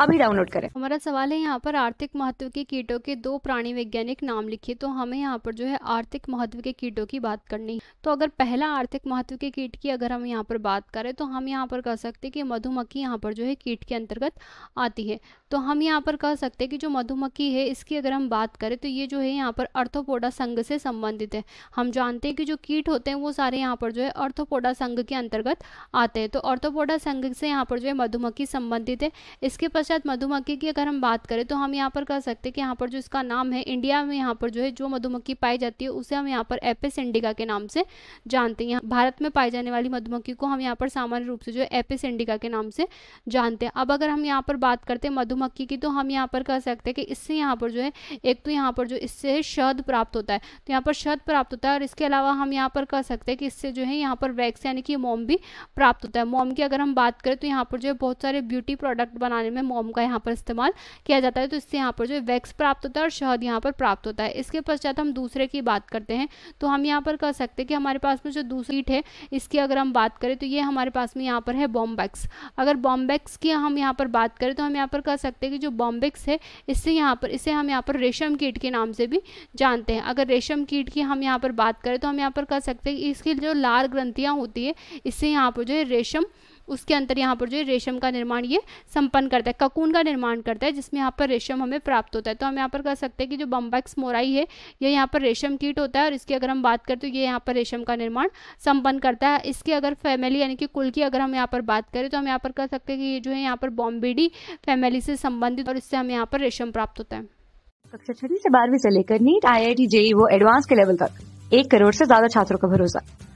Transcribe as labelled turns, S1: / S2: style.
S1: अभी डाउनलोड करें
S2: हमारा सवाल है यहाँ पर आर्थिक महत्व के कीटों के दो प्राणी वैज्ञानिक नाम लिखे तो हमें यहाँ पर जो है आर्थिक महत्व के कीटों की बात करनी तो अगर पहला आर्थिक महत्व के कीट की अगर हम यहाँ पर बात करें तो हम यहाँ पर कह सकते हैं कि मधुमक्खी यहाँ पर जो है कीट के अंतर्गत आती है तो हम यहाँ पर कह सकते हैं कि जो मधुमक्खी है इसकी अगर हम बात करें तो ये जो है यहाँ पर अर्थोपोडा संघ से संबंधित है हम जानते हैं कि जो कीट होते हैं वो सारे यहाँ पर जो है अर्थोपोडा संघ के अंतर्गत आते हैं तो अर्थोपोडा संघ से यहाँ पर जो है मधुमक्खी संबंधित है इसके पश्चात मधुमक्खी की अगर हम बात करें तो हम यहाँ पर कह सकते हैं कि यहाँ पर जो इसका नाम है इंडिया में यहाँ पर जो है जो मधुमक्खी पाई जाती है उसे हम यहाँ पर एपिस इंडिका के नाम से जानते हैं भारत में पाई जाने वाली मधुमक्खी को हम यहाँ पर सामान्य रूप से जो है एपिस इंडिका के नाम से जानते हैं अब अगर हम यहाँ पर बात करते हैं मधुमक्खी की तो हम यहाँ पर कह सकते हैं कि इससे यहाँ पर जो है एक तो यहाँ पर जो इससे शहद प्राप्त होता है तो यहाँ पर शहद प्राप्त होता है और इसके अलावा हम यहाँ पर कह सकते हैं कि इससे जो है यहाँ पर वैक्स यानी कि मोम भी प्राप्त होता है मोम की अगर हम बात करें तो यहाँ पर जो है बहुत सारे ब्यूटी प्रोडक्ट बनाने में मोम का यहाँ पर इस्तेमाल किया जाता है तो इससे यहाँ पर जो वैक्स प्राप्त होता है और शहद यहाँ पर प्राप्त होता है इसके पश्चात हम दूसरे की बात करते हैं तो हम यहाँ पर कह सकते हैं कि हमारे पास में जो दूसरी ईट है इसकी अगर हम बात करें तो ये हमारे पास में यहाँ पर है बॉम्बैक्स अगर बॉम्बैक्स की हम यहाँ पर बात करें तो हम यहाँ पर कह सकते हैं कि जो बॉम्बैक्स है इससे यहाँ पर इसे हम यहाँ पर रेशम कीट के नाम से भी जानते हैं अगर रेशम कीट की हम यहाँ पर बात करें तो हम यहाँ पर कह सकते हैं कि इसकी जो लार ग्रंथियाँ होती है इससे यहाँ पर जो है रेशम उसके अंतर यहाँ पर जो है रेशम का निर्माण ये संपन्न करता है ककून का निर्माण करता है जिसमें यहाँ पर रेशम हमें प्राप्त होता है तो हम यहाँ पर कह सकते हैं कि जो बम्बैक्स मोराई है ये यहाँ पर रेशम कीट होता है और इसकी अगर हम बात करें तो ये यहाँ पर रेशम का निर्माण संपन्न करता है इसकी अगर फैमिली यानी कि कुल की अगर हम यहाँ पर बात करें तो हम यहाँ पर कह सकते हैं कि ये जो है यहाँ पर बॉम्बेडी फैमिली से संबंधित और इससे हमें यहाँ पर रेशम प्राप्त होता है
S1: कक्षा छठी से बारहवीं से लेकर NEET I I T JEE वो एडवांस के लेवल तक एक करोड़ से ज्यादा छात्रों का भरोसा